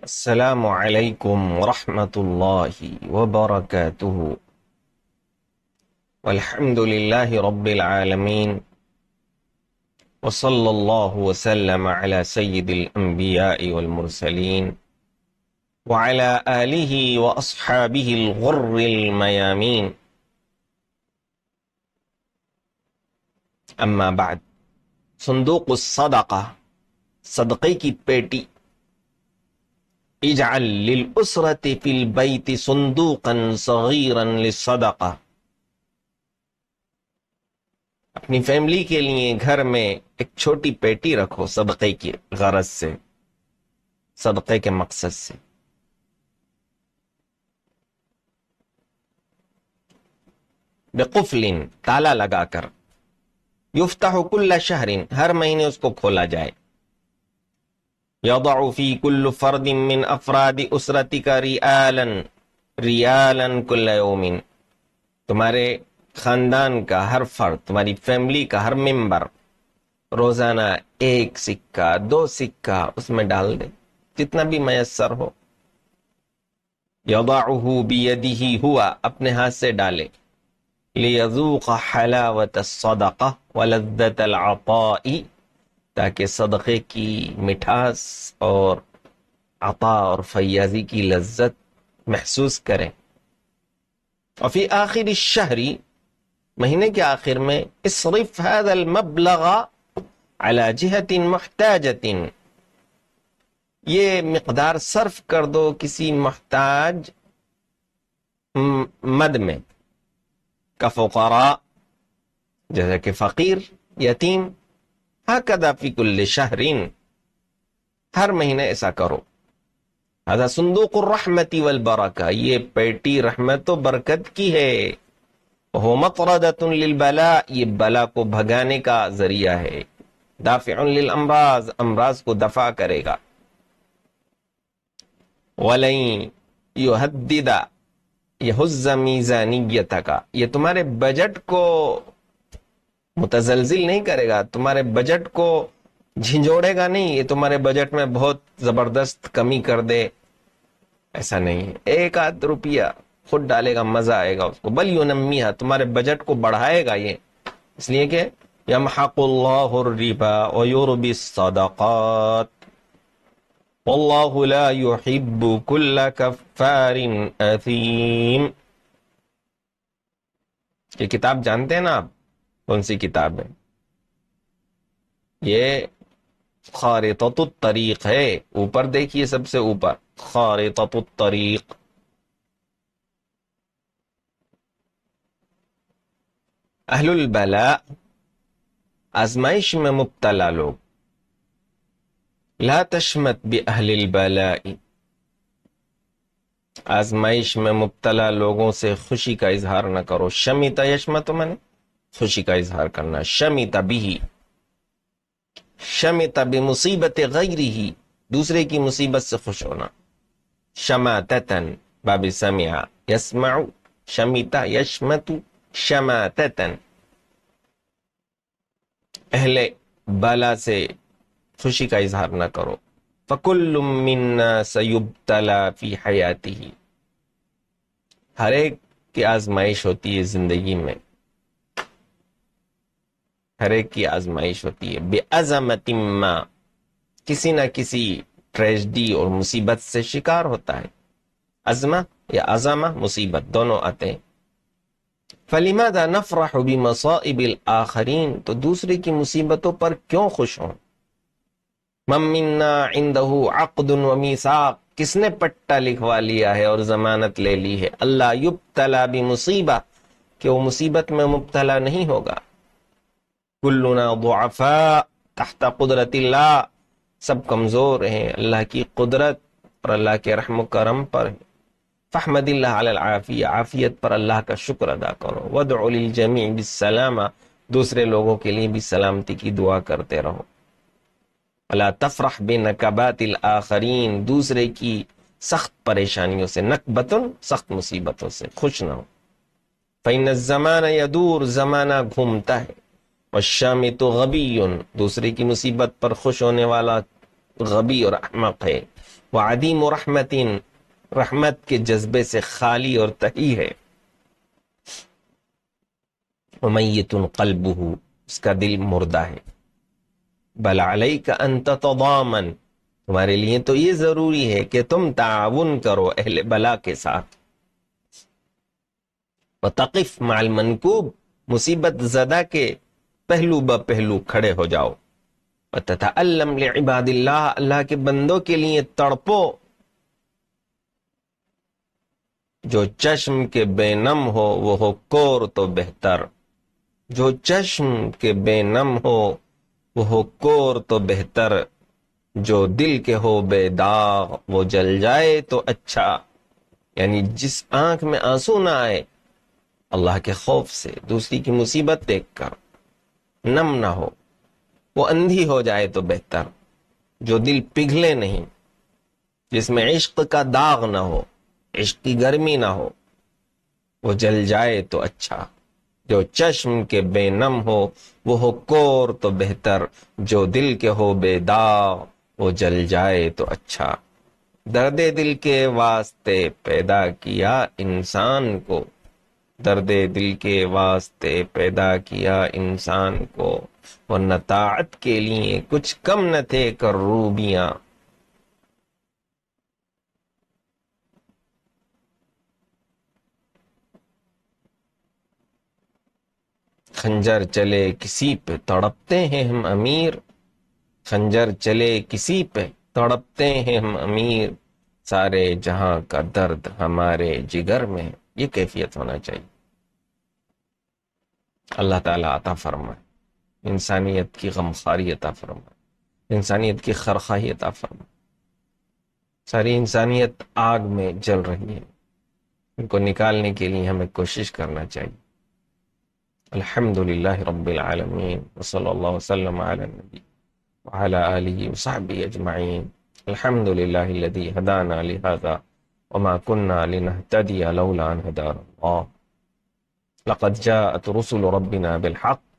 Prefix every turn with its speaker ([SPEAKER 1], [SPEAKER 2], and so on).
[SPEAKER 1] السلام عليكم ورحمة الله وبركاته والحمد لله رب العالمين وصلى الله وسلم على سيد الأنبياء والمرسلين وعلى آله وأصحابه الغر الميامين أما بعد صندوق الصدقة صدقيك بيتي इजाल लिल उसरति फिल बैति सुंदूकन सगीरन अपनी फैमिली के लिए घर में एक छोटी पेटी रखो सदक़े की गरज से सदक़े के मकसद से बेकुफलिन ताला लगाकर युफ्ता कुल्ला शहरिन हर महीने उसको खोला जाए يضع في كل فرد من أفراد أسرتك ريالا ريالا كل يوم تمہارے خاندان کا ہر فرد تمہاری فیملی کا ہر ممبر روزانہ ایک سکہ دو سکہ اس میں ڈال دے جتنا بھی میسر ہو يضعه بيده هو اپنے ہاتھ سے ڈالے لِيَذُوقَ حَلَاوَةَ الصَّدَقَةِ وَلَذَّةَ الْعَطَائِ ताकि सदक़े की मिठास और अता और फयाजी की लज्जत महसूस करें और फिर आखिर शहरी महीने के आखिर में इस महताजिन ये मकदार सर्फ कर दो किसी महताज मद में कफोकारा जैसा जैसे कि फ़कीर यतीम हकदाफी कुल्ले शाहरीन हर महीने ऐसा करो हदा संदूक रहमती वल बरका ये पेटी रहमत तो बरकत की है होमतला ये बला को भगाने का जरिया है दाफिल अमराज अमराज को दफा करेगा वलई युहद्दिदा यह मीजानियत का ये तुम्हारे बजट को मुतजलजिल नहीं करेगा तुम्हारे बजट को झिझोड़ेगा नहीं ये तुम्हारे बजट में बहुत जबरदस्त कमी कर दे ऐसा नहीं है एक आध रुपया खुद डालेगा मजा आएगा उसको बल यूनमिया तुम्हारे बजट को बढ़ाएगा ये इसलिए कि यम हकुल्लाबा ये किताब जानते हैं ना आप کون سی کتاب ہے یہ خارطت الطریق ہے اوپر دیکھئے سب سے اوپر خارطت الطریق اہل البلاء ازمائش میں مبتلا لوگ لا تشمت بأهل البلاء ازمائش میں مبتلا لوگوں سے خوشی کا اظہار نہ کرو شمیتا یشمت میں نے खुशी का इजहार करना शमी ही शमी तभी मुसीबत गैरी ही दूसरे की मुसीबत से खुश होना शमा तन बाबी समिया यशमाऊ शमिता यशमतु शमा तन पहले बाला से खुशी का इजहार ना करो फ़कुल्लुमिन्ना सयुब तला फ़ी हयाती ही हर एक की आजमाइश होती है ज़िंदगी में हर एक की आजमाइश होती है बेअजमतिम्मा किसी ना किसी ट्रेजडी और मुसीबत से शिकार होता है अजमा या अजमा मुसीबत दोनों आते हैं फलिमादा नफरह मसाइबिल आखरीन तो दूसरे की मुसीबतों पर क्यों खुश हों मम्मिन्ना इंदहू अकदन वमीसाक किसने पट्टा लिखवा लिया है और जमानत ले ली है अल्लाह युब तला मुसीबत कि वो मुसीबत में मुबतला नहीं होगा कुल्लुना तहता कुदरत सब कमज़ोर हैं अल्लाह की कुदरत पर अल्लाह के रहम करम पर फहमद आफ़ियत पर अल्लाह का शुक्र अदा करो वदजमी बिसलामा दूसरे लोगों के लिए भी सलामती की दुआ करते रहो अला तफरह बे नकबातिल आखरीन दूसरे की सख्त परेशानियों से नकबतन सख्त मुसीबतों से खुश ना हो फ़ैन ज़माना या दूर ज़माना घूमता है वशा तो गबी उन दूसरे की मुसीबत पर खुश होने वाला गबी और अहमक है वह आदिम और रहमतिन रहमत के जज्बे से खाली और तही है मैतुन कलबहू उसका दिल मुर्दा है बलाई का अंत तदामन तुम्हारे लिए तो ये जरूरी है कि तुम ताउन करो अहल बला के साथ वकीफ माल मनकूब मुसीबत जदा के पहलू ब पहलू खड़े हो जाओ तथा अल्लम इबादिल्ला अल्लाह के बंदों के लिए तड़पो जो चश्म के बेनम हो वो हो कोर तो बेहतर जो चश्म के बेनम हो वो हो कोर तो बेहतर जो दिल के हो बेदाग वो जल जाए तो अच्छा यानी जिस आंख में आंसू ना आए अल्लाह के खौफ से दूसरी की मुसीबत देखकर नम ना हो वो अंधी हो जाए तो बेहतर जो दिल पिघले नहीं जिसमें इश्क का दाग ना हो इश्क की गर्मी ना हो वो जल जाए तो अच्छा जो चश्म के बेनम हो वो हो कोर तो बेहतर जो दिल के हो बेदाग वो जल जाए तो अच्छा दर्द दिल के वास्ते पैदा किया इंसान को दर्द दिल के वास्ते पैदा किया इंसान को वो नतात के लिए कुछ कम न थे कर रूबिया खंजर चले किसी पे तड़पते हैं हम अमीर खंजर चले किसी पे तड़पते हैं हम अमीर सारे जहां का दर्द हमारे जिगर में ये कैफियत होना चाहिए अल्लाह ताला अता फरमाए इंसानियत की गमखारी अता फरमाए इंसानियत की खरखाही अता फरमाए सारी इंसानियत आग में जल रही है इनको निकालने के लिए हमें कोशिश करना चाहिए अल्हम्दुलिल्लाह रब्बिल आलमीन वसल्लल्लाहु वसल्लम अला नबी वअला आलिहि वसहबी अजमाइन अल्हम्दुलिल्लाह हदाना लिहाजा وما كنا لنهتدي لولا أن هدانا الله لقد جاءت رسل ربنا بالحق